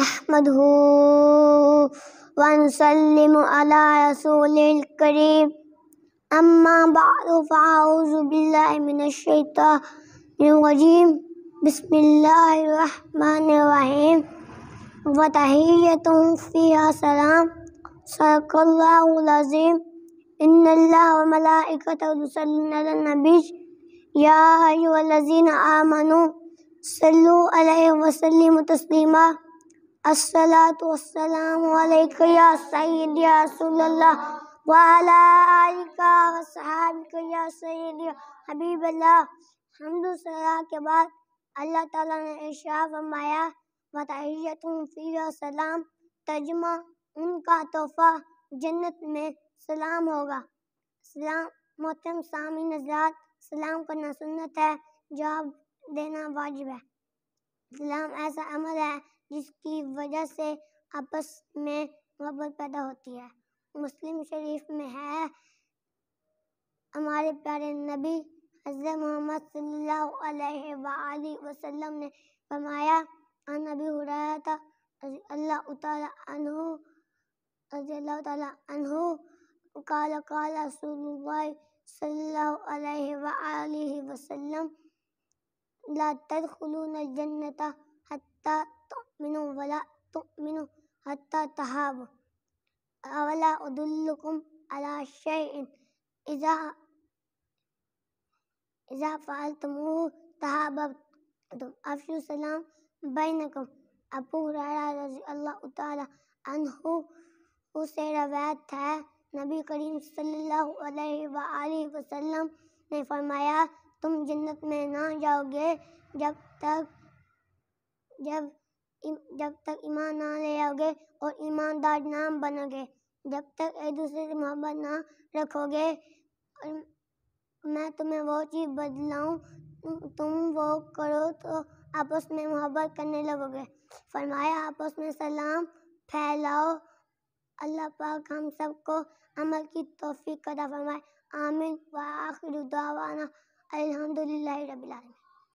نحمده ونسلم على رسول الكريم أما بعد فأعوذ بالله من الشيطان الرجيم بسم الله الرحمن الرحيم وتحية فيها سلام صدق الله العظيم إن الله وملائكته يصلون على النبي يا أيها الذين آمنوا صلوا عليه وسلموا تسليما الصلاة والسلام عليك يا سيد يا رسول الله وعلى آلك وصحابك يا سيد يا حبیب اللہ حمد و صلاح کے بعد اللہ تعالیٰ نے ارشاد فرمایا وطعیت فی سلام ترجمہ ان کا تحفہ جنت میں سلام ہوگا سلام محترم سامی نظرات سلام کرنا سنت ہے جواب دینا واجب ہے سلام ایسا عمل ہے جس کی وجہ سے آپس میں محبت پیدا ہوتی ہے مسلم شریف میں ہے ہمارے پیارے نبی حضرت محمد صلی اللہ علیہ وآلہ وسلم نے فرمایا ان پمایا تھا اللہ تعالی اللہ تعالیٰ قال قال رسول اللہ صلی اللہ علیہ وآلہ وسلم لا تدخلون تؤمنوا ولا تؤمنوا حتى تحابوا اولا ادلکم على شيء اذا اذا فعلتموه تحاببتم افشوا سلام بينكم ابو ہریرہ رضی اللہ تعالی عنہ اسے روایت ہے نبی کریم صلی اللہ علیہ وآلہ وسلم نے فرمایا تم جنت میں نہ جاؤ گے جب تک جب جب تک ایمان نہ لے آؤ گے اور ایماندار نہ بنو گے جب تک ایک دوسرے سے محبت نہ رکھو گے میں تمہیں وہ چیز بدلاؤں تم وہ کرو تو آپس میں محبت کرنے لگو گے فرمایا آپس میں سلام پھیلاؤ اللہ پاک ہم سب کو عمل کی توفیق فرمائے آمین و آخر دعوانا الحمدللہ رب العالمین